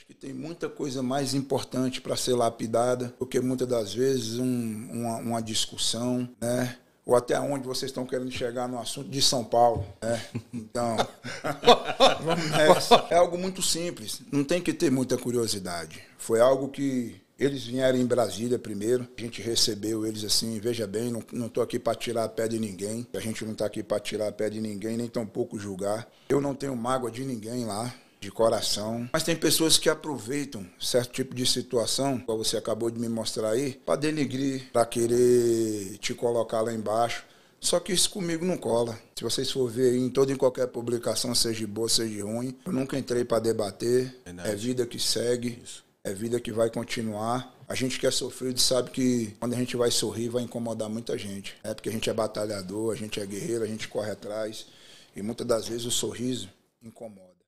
Acho que tem muita coisa mais importante para ser lapidada do que muitas das vezes um, uma, uma, discussão, né? Ou até onde vocês estão querendo chegar no assunto de São Paulo. Né? Então, é, é algo muito simples. Não tem que ter muita curiosidade. Foi algo que eles vieram em Brasília primeiro, a gente recebeu eles assim, veja bem, não estou aqui para tirar a pé de ninguém, a gente não está aqui para tirar a pé de ninguém, nem tampouco julgar. Eu não tenho mágoa de ninguém lá, de coração. Mas tem pessoas que aproveitam certo tipo de situação, como você acabou de me mostrar aí, para denigrir, para querer te colocar lá embaixo. Só que isso comigo não cola. Se vocês for ver em toda e qualquer publicação, seja boa, seja ruim, eu nunca entrei para debater. É vida que segue, é vida que vai continuar. A gente que é sofrido sabe que quando a gente vai sorrir vai incomodar muita gente. É né? porque a gente é batalhador, a gente é guerreiro, a gente corre atrás. E muitas das vezes o sorriso incomoda.